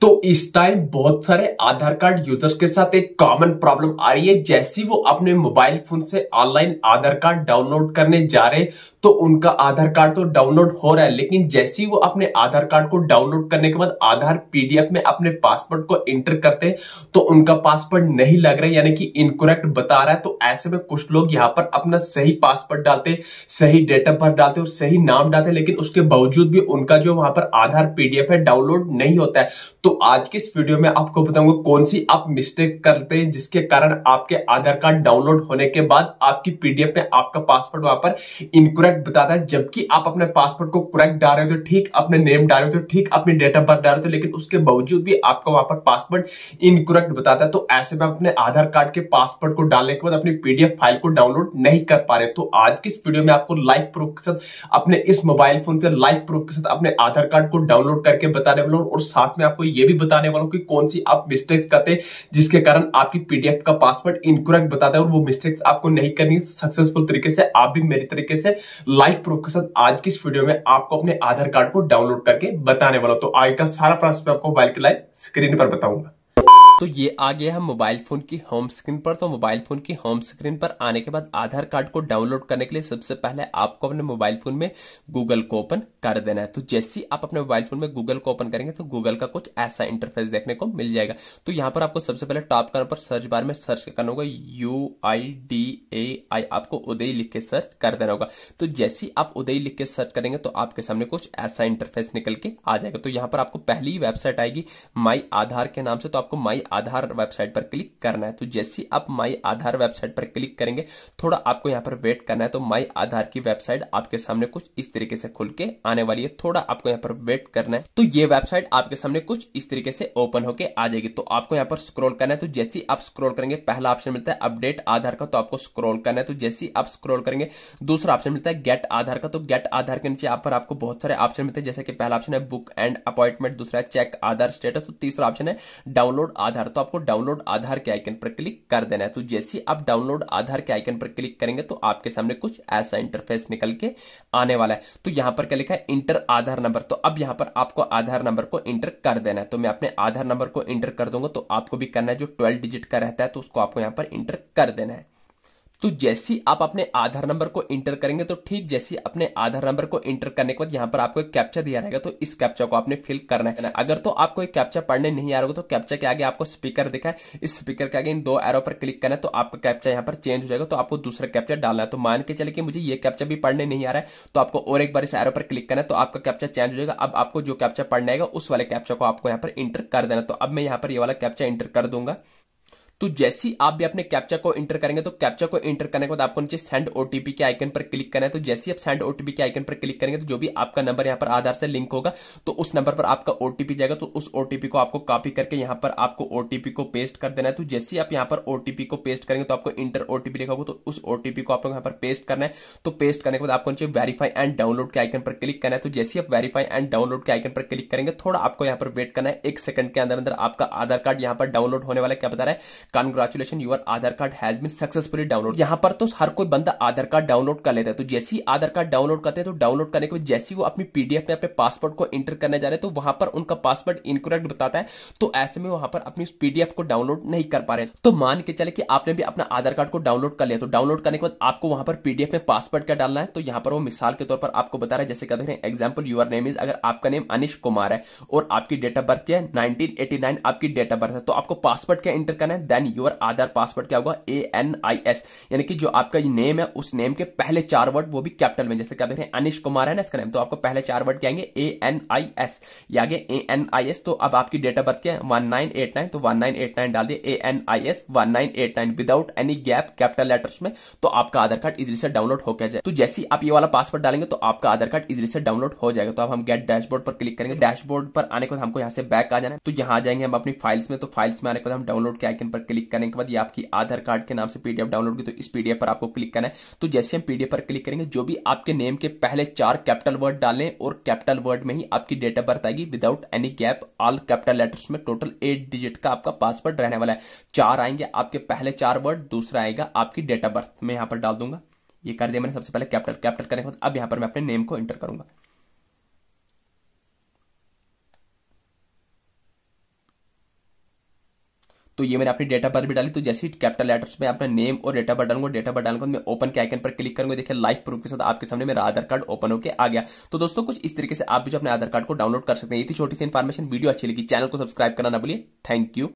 तो इस टाइम बहुत सारे आधार कार्ड यूजर्स के साथ एक कॉमन प्रॉब्लम आ रही है जैसे वो अपने मोबाइल फोन से ऑनलाइन आधार कार्ड डाउनलोड करने जा रहे तो उनका आधार कार्ड तो डाउनलोड हो रहा है लेकिन जैसे ही वो अपने आधार कार्ड को डाउनलोड करने के बाद आधार पीडीएफ में अपने पासवर्ड को एंटर करते हैं तो उनका पासवर्ड नहीं लग रहा है यानी कि इनकोरेक्ट बता रहा है तो ऐसे में कुछ लोग यहाँ पर अपना सही पासवर्ड डालते सही डेट ऑफ बर्थ डालते और सही नाम डालते लेकिन उसके बावजूद भी उनका जो वहां पर आधार पीडीएफ है डाउनलोड नहीं होता है तो तो आज की इस वीडियो में आपको बताऊंगा कौन सी आप मिस्टेक करते हैं जिसके कारण आपके आधार कार्ड डाउनलोड होने के बाद आपकी पीडीएफ में आपका पासवर्ड वहां पर इनकोरेक्ट बताता है जबकि आप अपने पासवर्ड को करेक्ट डाल रहे हो तो ठीक अपने नेम डाल रहे हो तो ठीक अपनी डेट ऑफ बर्थ डाल रहे हो तो लेकिन उसके बावजूद भी आपका वहां पर पासवर्ड इनकोरेक्ट बताता है तो ऐसे में अपने आधार कार्ड के पासवर्ड को डालने के बाद अपनी पीडीएफ फाइल को डाउनलोड नहीं कर पा रहे तो आज की इस वीडियो में आपको लाइव प्रूफ के साथ अपने इस मोबाइल फोन से लाइव प्रूफ के साथ अपने आधार कार्ड को डाउनलोड करके बताने वाला और साथ में आपको ये ये भी बताने वालों की कौन सी आप मिस्टेक्स करते हैं जिसके कारण आपकी पीडीएफ का पासवर्ड इनकोरेक्ट बताते हैं और वो मिस्टेक्स आपको नहीं करनी सक्सेसफुल तरीके से आप भी मेरे तरीके से लाइफ प्रूफ के साथ आज की इस वीडियो में आपको अपने आधार कार्ड को डाउनलोड करके बताने वाला तो आज का सारा प्रोसेस आपको मोबाइल की लाइव स्क्रीन पर बताऊंगा तो ये आ गया है मोबाइल फ़ोन की होम स्क्रीन पर तो मोबाइल फ़ोन की होम स्क्रीन पर आने के बाद आधार कार्ड को डाउनलोड करने के लिए सबसे पहले आपको अपने मोबाइल फ़ोन में गूगल को ओपन कर देना है तो जैसे ही आप अपने मोबाइल फ़ोन में गूगल को ओपन करेंगे तो गूगल का कुछ ऐसा इंटरफेस देखने को मिल जाएगा तो यहां पर आपको सबसे पहले टॉप कॉर्नर पर सर्च बार में सर्च करना होगा यू आई डी ए आई आपको उदय लिख के सर्च कर देना होगा तो जैसे ही आप उदय लिख के सर्च करेंगे तो आपके सामने कुछ ऐसा इंटरफेस निकल के आ जाएगा तो यहां पर आपको पहली वेबसाइट आएगी माई आधार के नाम से तो आपको माई आधार वेबसाइट पर क्लिक करना है तो जैसे आप माई आधार वेबसाइट पर क्लिक करेंगे थोड़ा आपको यहाँ पर वेट करना है तो माई आधार की वेबसाइट आपके सामने कुछ इस तरीके से खुल के आने वाली है थोड़ा आपको यहाँ पर वेट करना है तो ये वेबसाइट आपके सामने कुछ इस तरीके से ओपन होकर आ जाएगी तो आपको यहाँ पर स्क्रोल करना है तो जैसे आप स्क्रोल करेंगे पहला ऑप्शन मिलता है अपडेट आधार का तो आपको स्क्रोल करना है तो जैसे आप स्क्रोल करेंगे दूसरा ऑप्शन मिलता है गेट आधार का तो गेट आधार के नीचे यहाँ पर आपको बहुत सारे ऑप्शन मिलते हैं जैसे कि पहला ऑप्शन है बुक एंड अपॉइंटमेंट दूसरा है चेक आधार स्टेटस तो तीसरा ऑप्शन है डाउनलोड आधार आधार तो आपको डाउनलोड आधार के आइकन पर क्लिक कर देना है तो जैसे आप डाउनलोड आधार के आइकन पर क्लिक करेंगे तो आपके सामने कुछ ऐसा इंटरफेस निकल के आने वाला है तो यहां पर क्या लिखा है इंटर आधार नंबर तो अब यहां पर आपको आधार नंबर को इंटर कर देना है तो मैं अपने आधार नंबर को इंटर कर दूंगा तो आपको भी करना है जो ट्वेल्व डिजिट का रहता है तो उसको आपको यहां पर इंटर कर देना है तो जैसी आप अपने आधार नंबर को इंटर करेंगे तो ठीक जैसी अपने आधार नंबर को इंटर करने के बाद यहाँ पर आपको एक कैप्चा दिया रहेगा तो इस कैप्चा को आपने फिल करना है अगर तो आपको एक कैप्चा पढ़ने नहीं आ रहा तो कैप्चा के आगे आपको स्पीकर दिखा है इस स्पीकर के आगे इन दो एरो पर क्लिक करना है तो आपका कैप्चा यहाँ पर चेंज हो जाएगा तो आपको दूसरा कैप्चा डालना है तो मान के चले कि मुझे ये कैप्चा भी पढ़ने नहीं आ रहा है तो आपको और एक बार इस एरो पर क्लिक करना है तो आपका कैप्चा चेंज हो जाएगा अब आपको जो कैप्चा पढ़ना है उस वाले कैप्चा को आपको यहाँ पर इंटर कर देना तो अब मैं यहाँ पर ये वाला कैप्चा इंटर कर दूंगा तो जैसे आप भी अपने कैप्चा को इंटर करेंगे तो कैप्चा को इंटर करने के बाद आपको नीचे सेंड ओटीपी के आइकन पर क्लिक करना है तो जैसे ही आप सेंड ओटीपी के आइकन पर क्लिक करेंगे तो जो भी आपका नंबर यहाँ पर आधार से लिंक होगा तो उस नंबर पर आपका ओटीपी जाएगा तो उस ओटीपी को आपको कॉपी करके यहाँ पर आपको ओटीपी को पेस्ट कर देना है तो जैसे ही आप यहाँ पर ओटीपी को पेस्ट करेंगे तो आपको इंटर ओटीपी लिखा होगा तो उस ओटीपी को आपको यहाँ पर पेस्ट करना है तो पेस्ट करने के बाद आपको नीचे वेरीफाई एंड डाउनलोड के आइकन पर क्लिक करना है तो जैसे आप वेरीफाई एंड डाउनलोड के आइकन पर क्लिक करेंगे थोड़ा आपको यहाँ पर वेट करना है एक सेकंड के अंदर अंदर आपका आधार कार्ड यहाँ पर डाउनलोड होने वाला क्या बता रहा है congratulation your Aadhaar card has been successfully download यहाँ पर तो हर कोई बंदा आधार कार्ड डाउनलोड कर लेता है तो जैसे ही आधार कार्ड डाउनलोड करते हैं तो डाउनलोड करने के बाद जैसे ही वो अपनी पीडीएफ में अपने पासवर्ड को एंटर करने जा रहे हैं तो वहां पर उनका पासवर्ड इनकोरेक्ट बताता है तो ऐसे में वहां पर अपनी पीडीएफ को डाउनलोड नहीं कर पा रहे तो मान के चले कि आपने भी अपना आधार कार्ड को डाउनलोड कर लिया तो डाउनलोड करने के बाद आपको वहां पर पीडीएफ में पासवर्ड क्या डालना है तो यहाँ पर वो मिसाल के तौर पर आपको बता रहा है जैसे कहते हैं एग्जाम्पल यूर नेम इज अगर आपका नेम अनिश कुमार है और आपकी डेट ऑफ बर्थ क्या है नाइनटीन आपकी डेट ऑफ बर्थ है तो आपको पासवर्ड क्या एंटर करना है एंड योर आधार पासवर्ड क्या होगा ए एन आई एस यानी कि जो आपका नेम है उस नेम के पहले चार वर्ड वो भी कैपिटल में जैसे क्या देख रहे हैं अनिश कुमार है ना इसका नेम तो आपको पहले चार वर्ड क्या आएंगे ए एन आई एस या आगे ए एन आई एस तो अब आपकी डेट ऑफ बर्थ क्या है वन नाइन एट नाइन तो वन नाइन एट नाइन डाल दिए A N I S one nine eight nine without any gap capital letters में तो आपका आधार कार्ड इजिली से डाउनलोड होकर जाए तो जैसे आप ये वाला पासवर्ड डालेंगे तो आपका आधार कार्ड इजिली से डाउनलोड हो जाएगा तो अब हम गेट डैशबोर्ड पर क्लिक करेंगे डैशबोर्ड पर आने के बाद हमको यहाँ से बैक आ जाना है तो यहाँ आ जाएंगे हम अपनी फाइल्स में तो फाइल्स में आने के बाद हम डाउनलोड के आइकन पर क्लिक करने के बाद ये आपकी आधार कार्ड के नाम से पीडीएफ डाउनलोड की तो इस पीडीएफ पर आपको क्लिक करना है तो जैसे हम पीडीएफ पर क्लिक करेंगे जो भी आपके नेम के पहले चार कैपिटल वर्ड डालें और कैपिटल वर्ड में ही आपकी डेट ऑफ बर्थ आएगी without any gap all capital letters में टोटल एट डिजिट का आपका पासवर्ड रहने वाला है चार आएंगे आपके पहले चार वर्ड दूसरा आएगा आपकी डेट ऑफ बर्थ मैं यहाँ पर डाल दूंगा ये कर दिया मैंने सबसे पहले कैपिटल कैपिटल करने के बाद अब यहाँ पर मैं अपने नेम को एंटर करूंगा तो ये मैंने अपनी डेटा पर भी डाली तो जैसे ही कैपिटल लेटर्स में अपना नेम और डेटा पर डालूंगा डेटा पर डालूंगा मैं ओपन के आइकन पर क्लिक करूंगा देखिए लाइफ प्रूफ के साथ आपके सामने मेरा आधार कार्ड ओपन होकर आ गया तो दोस्तों कुछ इस तरीके से आप भी जो अपने आधार कार्ड को डाउनलोड कर सकते हैं ये थी छोटी सी इन्फॉर्मेशन वीडियो अच्छी लगी चैनल को सब्सक्राइब करना ना भूलिए थैंक यू